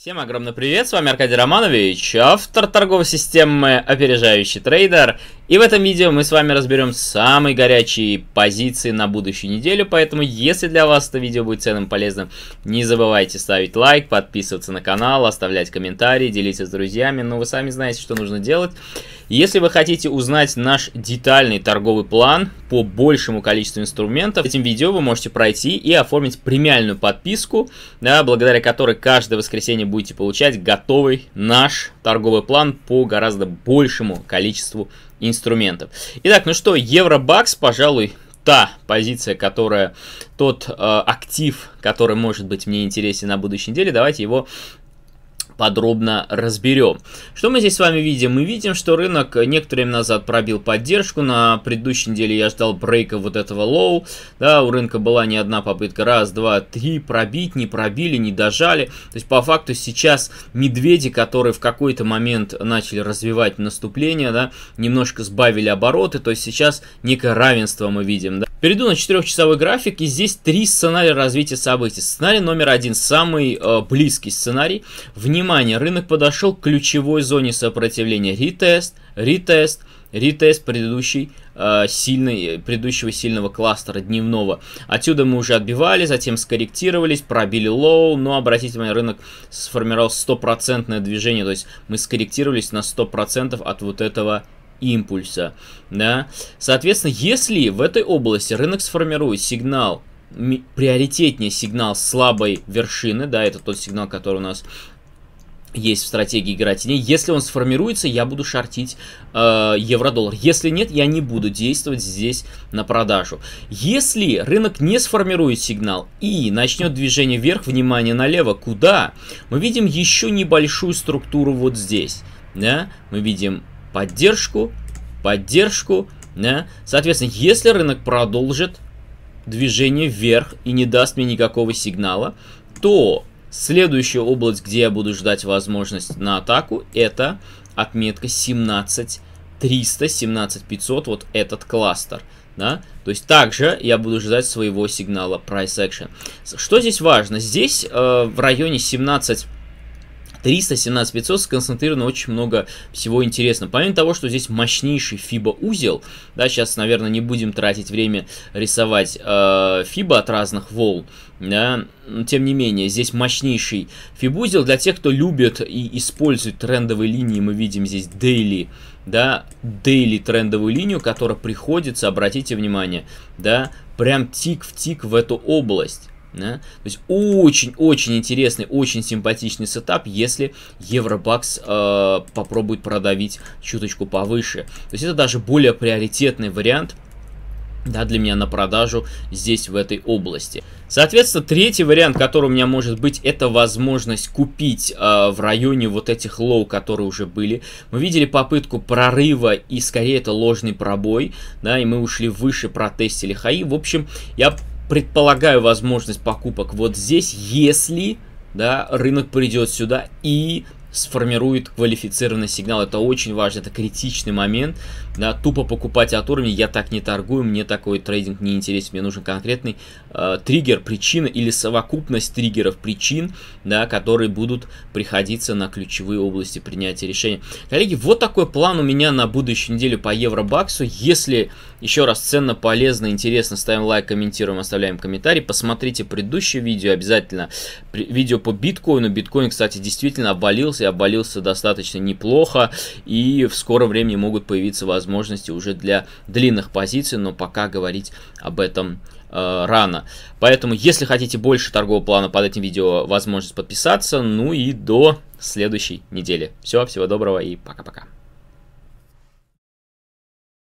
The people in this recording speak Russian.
Всем огромный привет, с вами Аркадий Романович, автор торговой системы «Опережающий трейдер». И в этом видео мы с вами разберем самые горячие позиции на будущую неделю, поэтому если для вас это видео будет ценным и полезным, не забывайте ставить лайк, подписываться на канал, оставлять комментарии, делиться с друзьями, ну вы сами знаете, что нужно делать. Если вы хотите узнать наш детальный торговый план по большему количеству инструментов, этим видео вы можете пройти и оформить премиальную подписку, да, благодаря которой каждое воскресенье будете получать готовый наш торговый план по гораздо большему количеству инструментов. Итак, ну что, евро-бакс, пожалуй, та позиция, которая, тот э, актив, который может быть мне интересен на будущей неделе, давайте его подробно разберем. Что мы здесь с вами видим? Мы видим, что рынок некоторое время назад пробил поддержку. На предыдущей неделе я ждал брейка вот этого лоу. Да, у рынка была не одна попытка. Раз, два, три. Пробить, не пробили, не дожали. То есть, по факту, сейчас медведи, которые в какой-то момент начали развивать наступление, да, немножко сбавили обороты. То есть, сейчас некое равенство мы видим, да. Перейду на 4-часовой график, и здесь три сценария развития событий. Сценарий номер один, самый э, близкий сценарий. Внимание, рынок подошел к ключевой зоне сопротивления. Ретест, ретест, ретест предыдущий э, сильный, э, предыдущего сильного кластера дневного. Отсюда мы уже отбивали, затем скорректировались, пробили лоу, но, обратите внимание, рынок сформировал стопроцентное движение, то есть мы скорректировались на 100% от вот этого импульса. Да? Соответственно, если в этой области рынок сформирует сигнал, приоритетнее сигнал слабой вершины, да, это тот сигнал, который у нас есть в стратегии Гратини. Если он сформируется, я буду шортить э, евро-доллар. Если нет, я не буду действовать здесь на продажу. Если рынок не сформирует сигнал и начнет движение вверх, внимание налево, куда? Мы видим еще небольшую структуру вот здесь. Да? Мы видим поддержку, поддержку. Да? Соответственно, если рынок продолжит движение вверх и не даст мне никакого сигнала, то следующая область, где я буду ждать возможность на атаку, это отметка 17300, 17500, вот этот кластер. Да? То есть также я буду ждать своего сигнала price action. Что здесь важно? Здесь э, в районе 17 317 500 сконцентрировано очень много всего интересного. Помимо того, что здесь мощнейший FIBA узел, да, сейчас, наверное, не будем тратить время рисовать э, FIBA от разных волн, да, но тем не менее, здесь мощнейший FIBA узел для тех, кто любит и использует трендовые линии, мы видим здесь daily, да, daily трендовую линию, которая приходится, обратите внимание, да, прям тик в тик в эту область. Да? То есть очень-очень интересный, очень симпатичный сетап, если Евробакс э, попробует продавить чуточку повыше. То есть это даже более приоритетный вариант да, для меня на продажу здесь, в этой области. Соответственно, третий вариант, который у меня может быть, это возможность купить э, в районе вот этих лоу, которые уже были. Мы видели попытку прорыва и скорее это ложный пробой, да, и мы ушли выше, протестили хаи. В общем, я предполагаю возможность покупок вот здесь, если да, рынок придет сюда и сформирует квалифицированный сигнал. Это очень важно, это критичный момент. Да, тупо покупать от уровня, я так не торгую, мне такой трейдинг не интересен, мне нужен конкретный э, триггер, причина или совокупность триггеров причин, да, которые будут приходиться на ключевые области принятия решения. Коллеги, вот такой план у меня на будущую неделю по евробаксу. Если еще раз ценно, полезно, интересно, ставим лайк, комментируем, оставляем комментарий. Посмотрите предыдущее видео обязательно. Видео по биткоину. Биткоин, кстати, действительно обвалился обвалился и обвалился достаточно неплохо, и в скором времени могут появиться возможности уже для длинных позиций, но пока говорить об этом э, рано. Поэтому, если хотите больше торгового плана под этим видео, возможность подписаться, ну и до следующей недели. Все, всего доброго и пока-пока.